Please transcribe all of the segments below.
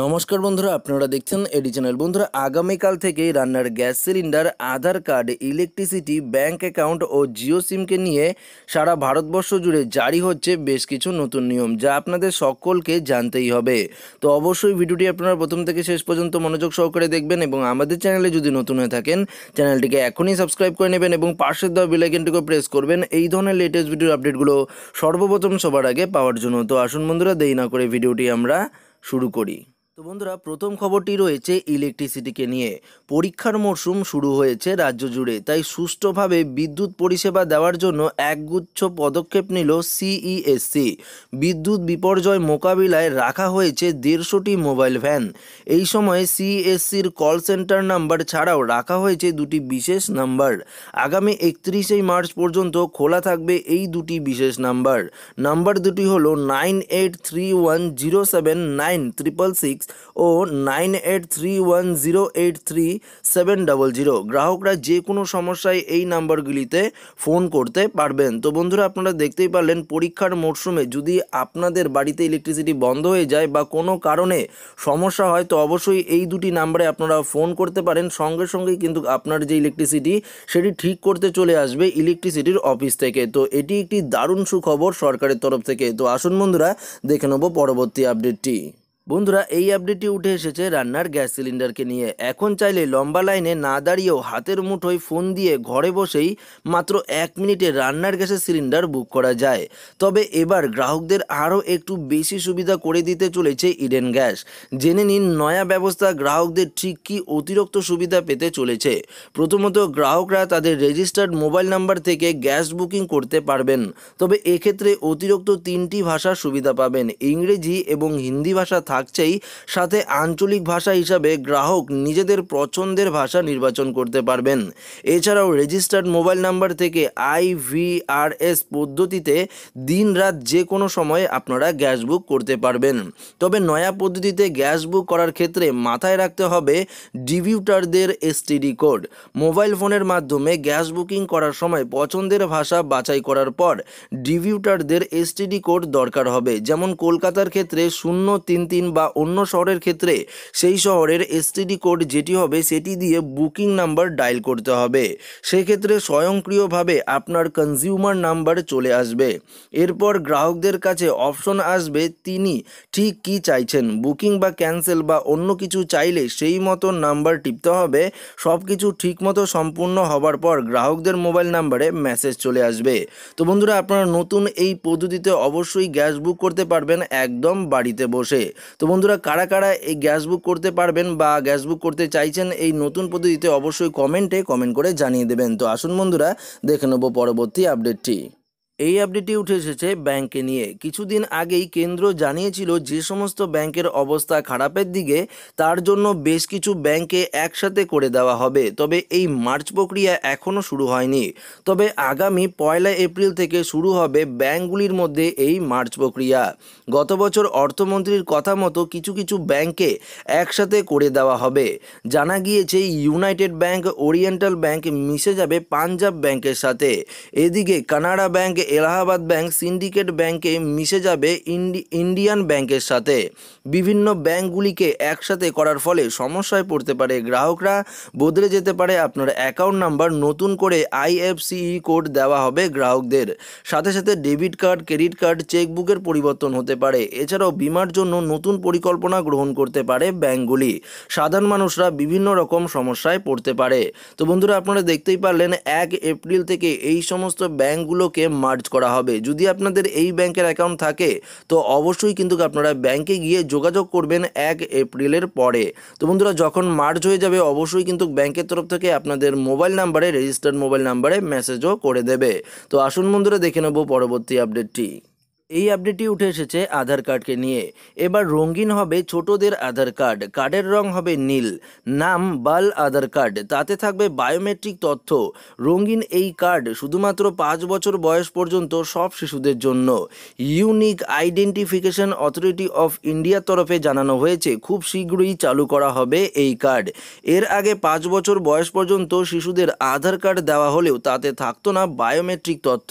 নমস্কার বন্ধুরা আপনারা দেখছেন এডি চ্যানেল বন্ধুরা আগামীকাল থেকে রান্নার gas cylinder Aadhaar card electricity bank account ও জিও সিমকে নিয়ে সারা ভারতবর্ষ জুড়ে জারি হচ্ছে বেশ কিছু নতুন নিয়ম যা আপনাদের সকলকে জানতেই হবে তো অবশ্যই ভিডিওটি আপনারা প্রথম থেকে শেষ পর্যন্ত মনোযোগ সহকারে দেখবেন এবং আমাদের চ্যানেলে যদি নতুন হয়ে থাকেন চ্যানেলটিকে এখনই সাবস্ক্রাইব করে নেবেন এবং পাশের দেওয়া বেলাইকেনটিকে প্রেস করবেন এই ধরনের লেটেস্ট ভিডিওর আপডেটগুলো সর্বপ্রথম সবার আগে পাওয়ার জন্য তো আসুন বন্ধুরা দেই না করে ভিডিওটি আমরা শুরু করি তো বন্ধুরা প্রথম খবরটি রয়েছে ইলেকট্রিসিটিকে নিয়ে পরীক্ষার মরশুম শুরু হয়েছে রাজ্য জুড়ে তাই সুষ্ঠুভাবে বিদ্যুৎ পরিষেবা দেওয়ার জন্য একগুচ্ছ পদক্ষেপ নিল সিইএসসি e বিদ্যুৎ বিপর্যয় মোকাবিলায় রাখা হয়েছে দেড়শোটি মোবাইল ভ্যান এই সময়ে সিইএসসির কল সেন্টার নাম্বার ছাড়াও রাখা হয়েছে দুটি বিশেষ নাম্বার আগামী একত্রিশে মার্চ পর্যন্ত খোলা থাকবে এই দুটি বিশেষ নাম্বার নাম্বার দুটি হলো nine eight three one zero seven nine triple six ও nine eight three one zero eight three seven zero গ্রাহকরা যে কোনো সমস্যায় এই নাম্বারগুলিতে ফোন করতে পারবেন তো বন্ধুরা আপনারা দেখতেই পারলেন পরীক্ষার মরশুমে যদি আপনাদের বাড়িতে ইলেকট্রিসিটি বন্ধ হয়ে যায় বা কোনো কারণে সমস্যা হয় তো অবশ্যই এই দুটি নাম্বারে আপনারা ফোন করতে পারেন সঙ্গে সঙ্গেই কিন্তু আপনার যে ইলেকট্রিসিটি সেটি ঠিক করতে চলে আসবে ইলেকট্রিসিটির অফিস থেকে তো এটি একটি দারুণ সুখবর সরকারের তরফ থেকে তো আসুন বন্ধুরা দেখে নেব পরবর্তী আপডেটটি বন্ধুরা এই আপডেটটি উঠে এসেছে রান্নার গ্যাস সিলিন্ডারকে নিয়ে এখন চাইলে লম্বা লাইনে না দাঁড়িয়েও হাতের মুঠোয় ফোন দিয়ে ঘরে বসেই মাত্র এক মিনিটে রান্নার গ্যাসের সিলিন্ডার বুক করা যায় তবে এবার গ্রাহকদের আরও একটু বেশি সুবিধা করে দিতে চলেছে ইডেন গ্যাস জেনে নিন নয়া ব্যবস্থা গ্রাহকদের ঠিক কী অতিরিক্ত সুবিধা পেতে চলেছে প্রথমত গ্রাহকরা তাদের রেজিস্টার্ড মোবাইল নাম্বার থেকে গ্যাস বুকিং করতে পারবেন তবে এক্ষেত্রে অতিরিক্ত তিনটি ভাষার সুবিধা পাবেন ইংরেজি এবং হিন্দি ভাষা থাকছেই সাথে আঞ্চলিক ভাষা হিসাবে গ্রাহক নিজেদের পছন্দের ভাষা নির্বাচন করতে পারবেন এছাড়াও রেজিস্টার্ড মোবাইল নাম্বার থেকে আইভিআরএস পদ্ধতিতে দিন রাত যে কোনো সময়ে আপনারা গ্যাস বুক করতে পারবেন তবে নয়া পদ্ধতিতে গ্যাস বুক করার ক্ষেত্রে মাথায় রাখতে হবে ডিভিউটারদের এসটিডি কোড মোবাইল ফোনের মাধ্যমে গ্যাস বুকিং করার সময় পছন্দের ভাষা বাছাই করার পর ডিভিউটারদের এসটিডি কোড দরকার হবে যেমন কলকাতার ক্ষেত্রে শূন্য তিন তিন বা অন্য শহরের ক্ষেত্রে সেই শহরের এসটিডি কোড যেটি হবে সেটি দিয়ে বুকিং নাম্বার ডায়াল করতে হবে সেক্ষেত্রে স্বয়ংক্রিয়ভাবে আপনার কনজিউমার নাম্বার চলে আসবে এরপর গ্রাহকদের কাছে অপশন আসবে তিনি ঠিক কি চাইছেন বুকিং বা ক্যান্সেল বা অন্য কিছু চাইলে সেই মতো নাম্বার টিপতে হবে সব কিছু ঠিকমতো সম্পূর্ণ হবার পর গ্রাহকদের মোবাইল নাম্বারে মেসেজ চলে আসবে তো বন্ধুরা আপনারা নতুন এই পদ্ধতিতে অবশ্যই গ্যাস বুক করতে পারবেন একদম বাড়িতে বসে তো বন্ধুরা কারা কারা এই গ্যাস বুক করতে পারবেন বা গ্যাস বুক করতে চাইছেন এই নতুন পদ্ধতিতে অবশ্যই কমেন্টে কমেন্ট করে জানিয়ে দেবেন তো আসুন বন্ধুরা দেখে নেব পরবর্তী আপডেটটি এই আপডেটটি উঠে এসেছে ব্যাংকে নিয়ে কিছুদিন আগেই কেন্দ্র জানিয়েছিল যে সমস্ত ব্যাংকের অবস্থা খারাপের দিকে তার জন্য বেশ কিছু ব্যাংকে একসাথে করে দেওয়া হবে তবে এই মার্চ প্রক্রিয়া এখনও শুরু হয়নি তবে আগামী পয়লা এপ্রিল থেকে শুরু হবে ব্যাংকগুলির মধ্যে এই মার্চ প্রক্রিয়া গত বছর অর্থমন্ত্রীর কথা মতো কিছু কিছু ব্যাংকে একসাথে করে দেওয়া হবে জানা গিয়েছে ইউনাইটেড ব্যাংক ওরিয়েন্টাল ব্যাংক মিশে যাবে পাঞ্জাব ব্যাংকের সাথে এদিকে Canara bank Allahabad bank syndicate ব্যাংকে মিশে যাবে ইন্ডিয়ান ব্যাংকের সাথে বিভিন্ন ব্যাংকগুলিকে একসাথে করার ফলে সমস্যায় পড়তে পারে গ্রাহকরা বদলে যেতে পারে আপনার অ্যাকাউন্ট নাম্বার নতুন করে আইএফসিই কোড দেওয়া হবে গ্রাহকদের সাথে সাথে ডেবিট কার্ড ক্রেডিট কার্ড চেকবুকের পরিবর্তন হতে পারে এছাড়াও বিমার জন্য নতুন পরিকল্পনা গ্রহণ করতে পারে ব্যাংকগুলি সাধারণ মানুষরা বিভিন্ন রকম সমস্যায় পড়তে পারে তো বন্ধুরা আপনারা দেখতেই পারলেন এক এপ্রিল থেকে এই সমস্ত ব্যাংকগুলোকে মার্জ মার্জ করা হবে যদি আপনাদের এই ব্যাংকের অ্যাকাউন্ট থাকে তো অবশ্যই কিন্তু আপনারা ব্যাংকে গিয়ে যোগাযোগ করবেন এক এপ্রিলের পরে তো বন্ধুরা যখন মার্জ হয়ে যাবে অবশ্যই কিন্তু ব্যাংকের তরফ থেকে আপনাদের মোবাইল নাম্বারে রেজিস্টার্ড মোবাইল নাম্বারে মেসেজও করে দেবে তো আসুন বন্ধুরা দেখে নেব পরবর্তী আপডেটটি এই আপডেটটি উঠে এসেছে আধার কার্ডকে নিয়ে এবার রঙিন হবে ছোটদের আধার কার্ড কার্ডের রং হবে নীল নাম বাল আধার কার্ড তাতে থাকবে বায়োমেট্রিক তথ্য রঙিন এই কার্ড শুধুমাত্র পাঁচ বছর বয়স পর্যন্ত সব শিশুদের জন্য ইউনিক আইডেন্টিফিকেশন অথরিটি অফ ইন্ডিয়ার তরফে জানানো হয়েছে খুব শীঘ্রই চালু করা হবে এই কার্ড এর আগে পাঁচ বছর বয়স পর্যন্ত শিশুদের আধার কার্ড দেওয়া হলেও তাতে থাকতো না বায়োমেট্রিক তথ্য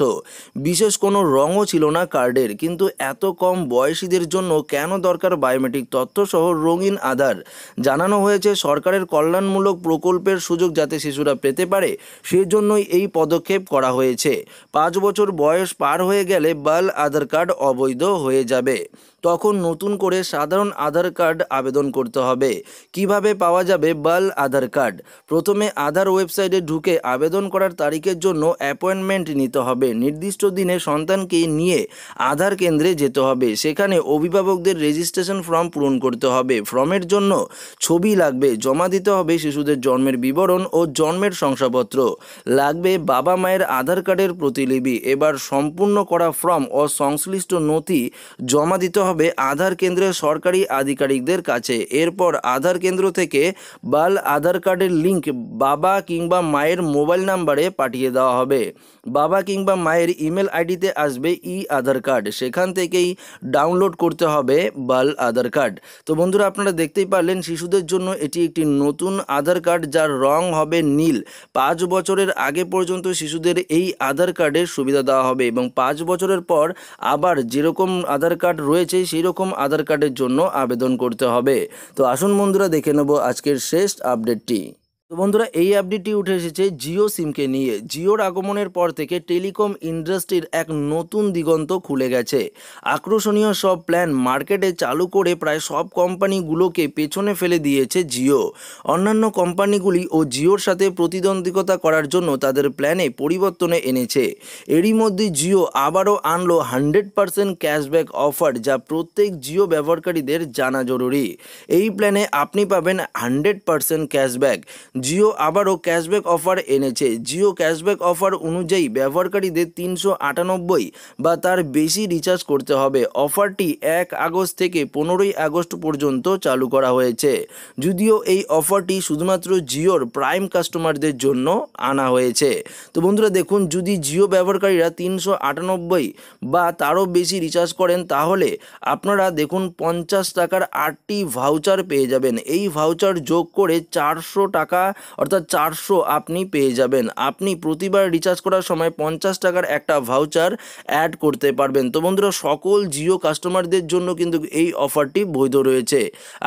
বিশেষ কোনো রঙও ছিল না কার্ডে আমাদের কিন্তু এত কম বয়সীদের জন্য কেন দরকার বায়োমেট্রিক তথ্যসহ রঙিন আধার জানানো হয়েছে সরকারের কল্যাণমূলক প্রকল্পের সুযোগ যাতে শিশুরা পেতে পারে সেজন্যই এই পদক্ষেপ করা হয়েছে পাঁচ বছর বয়স পার হয়ে গেলে বাল আধার কার্ড অবৈধ হয়ে যাবে তখন নতুন করে সাধারণ আধার কার্ড আবেদন করতে হবে কিভাবে পাওয়া যাবে বাল আধার কার্ড প্রথমে আধার ওয়েবসাইটে ঢুকে আবেদন করার তারিখের জন্য অ্যাপয়েন্টমেন্ট নিতে হবে নির্দিষ্ট দিনে সন্তানকে নিয়ে আধার কেন্দ্রে যেতে হবে সেখানে অভিভাবকদের রেজিস্ট্রেশন ফর্ম পূরণ করতে হবে ফর্মের জন্য ছবি লাগবে জমা দিতে হবে শিশুদের জন্মের বিবরণ ও জন্মের শংসাপত্র লাগবে বাবা মায়ের আধার কার্ডের প্রতিলিপি এবার সম্পূর্ণ করা ফর্ম ও সংশ্লিষ্ট নথি জমা দিতে হবে হবে আধার কেন্দ্রের সরকারি আধিকারিকদের কাছে এরপর আধার কেন্দ্র থেকে বাল আধার কার্ডের লিঙ্ক বাবা কিংবা মায়ের মোবাইল নাম্বারে পাঠিয়ে দেওয়া হবে বাবা কিংবা মায়ের ইমেল আইডিতে আসবে ই আধার কার্ড সেখান থেকেই ডাউনলোড করতে হবে বাল আধার কার্ড তো বন্ধুরা আপনারা দেখতেই পারলেন শিশুদের জন্য এটি একটি নতুন আধার কার্ড যার রং হবে নীল পাঁচ বছরের আগে পর্যন্ত শিশুদের এই আধার কার্ডের সুবিধা দেওয়া হবে এবং পাঁচ বছরের পর আবার যেরকম আধার কার্ড রয়েছে সেই রকম আধার কার্ডের জন্য আবেদন করতে হবে তো আসুন বন্ধুরা দেখে নেব আজকের শেষ আপডেটটি তো বন্ধুরা এই আপডেটটি উঠে এসেছে জিও সিমকে নিয়ে জিওর আগমনের পর থেকে টেলিকম ইন্ডাস্ট্রির এক নতুন দিগন্ত খুলে গেছে আকর্ষণীয় সব প্ল্যান মার্কেটে চালু করে প্রায় সব কোম্পানিগুলোকে পেছনে ফেলে দিয়েছে জিও অন্যান্য কোম্পানিগুলি ও জিওর সাথে প্রতিদ্বন্দ্বিকতা করার জন্য তাদের প্ল্যানে পরিবর্তনে এনেছে এরই মধ্যে জিও আবারও আনলো হান্ড্রেড পারসেন্ট ক্যাশব্যাক অফার যা প্রত্যেক জিও ব্যবহারকারীদের জানা জরুরি এই প্ল্যানে আপনি পাবেন হান্ড্রেড পারসেন্ট ক্যাশব্যাক জিও আবারও ক্যাশব্যাক অফার এনেছে জিও ক্যাশব্যাক অফার অনুযায়ী ব্যবহারকারীদের তিনশো আটানব্বই বা তার বেশি রিচার্জ করতে হবে অফারটি এক আগস্ট থেকে পনেরোই আগস্ট পর্যন্ত চালু করা হয়েছে যদিও এই অফারটি শুধুমাত্র জিওর প্রাইম কাস্টমারদের জন্য আনা হয়েছে তো বন্ধুরা দেখুন যদি জিও ব্যবহারকারীরা তিনশো আটানব্বই বা তারও বেশি রিচার্জ করেন তাহলে আপনারা দেখুন পঞ্চাশ টাকার আটটি ভাউচার পেয়ে যাবেন এই ভাউচার যোগ করে চারশো টাকা অর্থাৎ চারশো আপনি পেয়ে যাবেন আপনি প্রতিবার রিচার্জ করার সময় পঞ্চাশ টাকার একটা ভাউচার অ্যাড করতে পারবেন তো বন্ধুরা সকল জিও কাস্টমারদের জন্য কিন্তু এই অফারটি বৈধ রয়েছে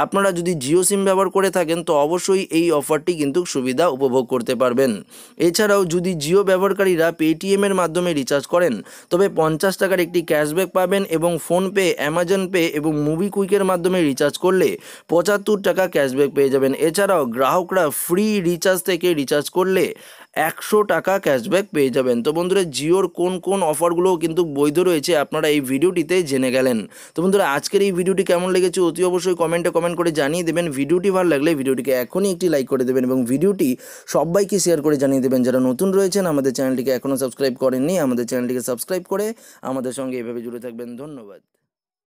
আপনারা যদি জিও সিম ব্যবহার করে থাকেন তো অবশ্যই এই অফারটি কিন্তু সুবিধা উপভোগ করতে পারবেন এছাড়াও যদি জিও ব্যবহারকারীরা পেটিএমের মাধ্যমে রিচার্জ করেন তবে পঞ্চাশ টাকার একটি ক্যাশব্যাক পাবেন এবং ফোনপে অ্যামাজন পে এবং মুভি কুইকের মাধ্যমে রিচার্জ করলে পঁচাত্তর টাকা ক্যাশব্যাক পেয়ে যাবেন এছাড়াও গ্রাহকরা ফ্রি রিচার্জ থেকে রিচার্জ করলে একশো টাকা ক্যাশব্যাক পেয়ে যাবেন তো বন্ধুরা জিওর কোন কোন অফারগুলো কিন্তু বৈধ রয়েছে আপনারা এই ভিডিওটিতে জেনে গেলেন তো বন্ধুরা আজকের এই ভিডিওটি কেমন লেগেছে অতি অবশ্যই কমেন্টে কমেন্ট করে জানিয়ে দেবেন ভিডিওটি ভালো লাগলে ভিডিওটিকে এখনই একটি লাইক করে দেবেন এবং ভিডিওটি সবাইকে শেয়ার করে জানিয়ে দেবেন যারা নতুন রয়েছেন আমাদের চ্যানেলটিকে এখনও সাবস্ক্রাইব করেননি আমাদের চ্যানেলটিকে সাবস্ক্রাইব করে আমাদের সঙ্গে এভাবে জুড়ে থাকবেন ধন্যবাদ